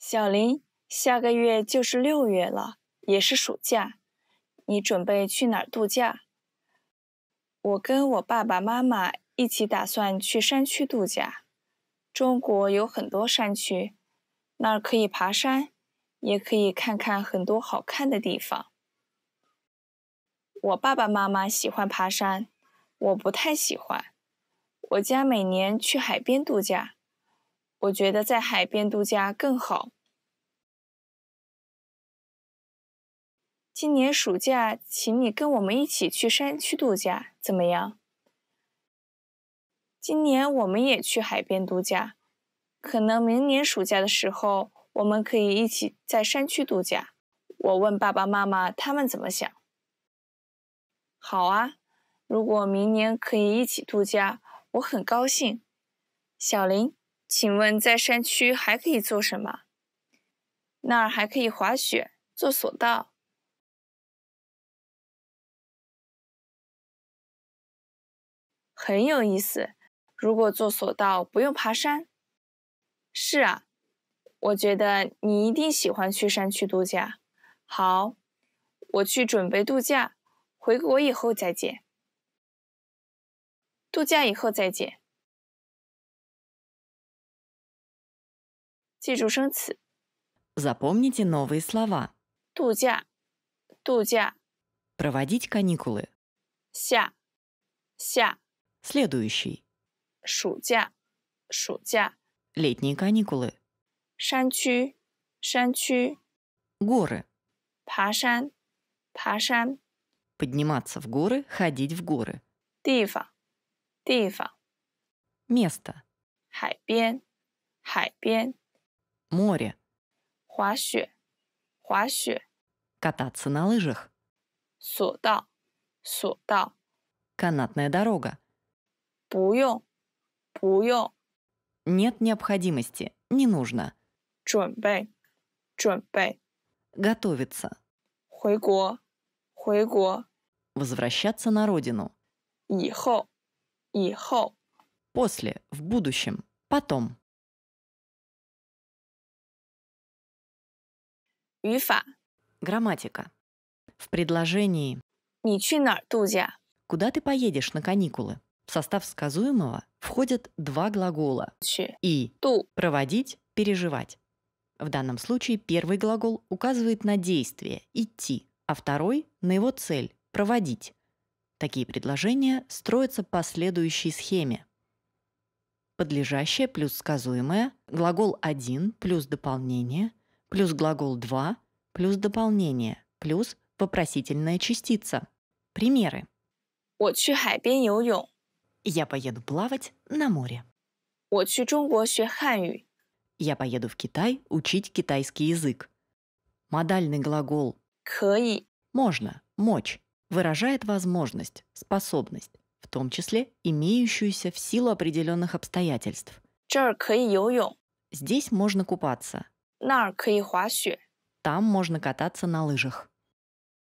小林，下个月就是六月了，也是暑假，你准备去哪儿度假？我跟我爸爸妈妈一起打算去山区度假。中国有很多山区，那儿可以爬山，也可以看看很多好看的地方。我爸爸妈妈喜欢爬山，我不太喜欢。我家每年去海边度假。我觉得在海边度假更好。今年暑假，请你跟我们一起去山区度假，怎么样？今年我们也去海边度假，可能明年暑假的时候，我们可以一起在山区度假。我问爸爸妈妈他们怎么想。好啊，如果明年可以一起度假，我很高兴。小林。请问在山区还可以做什么？那儿还可以滑雪、坐索道，很有意思。如果坐索道不用爬山。是啊，我觉得你一定喜欢去山区度假。好，我去准备度假，回国以后再见。度假以后再见。记住生词。Запомните новые слова. 度假，度假，Проводить каникулы. 夏，夏，Следующий. 暑假，暑假，Летние каникулы. 山区，山区，Горы. 爬山，爬山，Подниматься в горы, ходить в горы. 地方，地方，Место. 海边，海边，море. 滑雪,滑雪. Кататься на лыжах. 索道,索道. Канатная дорога. 不用,不用. Нет необходимости, не нужно. 准备,准备. Готовиться. 回国,回国. Возвращаться на родину. 以后,以后. После, в будущем, потом. 语法 грамматика. В предложении 你去哪儿度假? Куда ты поедешь на каникулы? В состав сказуемого входят два глагола 去 и 度 проводить, переживать. В данном случае первый глагол указывает на действие идти, а второй на его цель проводить. Такие предложения строятся по следующей схеме. Подлежащее плюс сказуемое, глагол 1 плюс дополнение – плюс глагол «два», плюс дополнение, плюс вопросительная частица. Примеры. Я поеду плавать на море. Я поеду в Китай учить китайский язык. Модальный глагол 可以 «можно», «мочь» выражает возможность, способность, в том числе имеющуюся в силу определенных обстоятельств. Здесь можно купаться, 那儿可以滑雪。Там можно кататься на лыжах.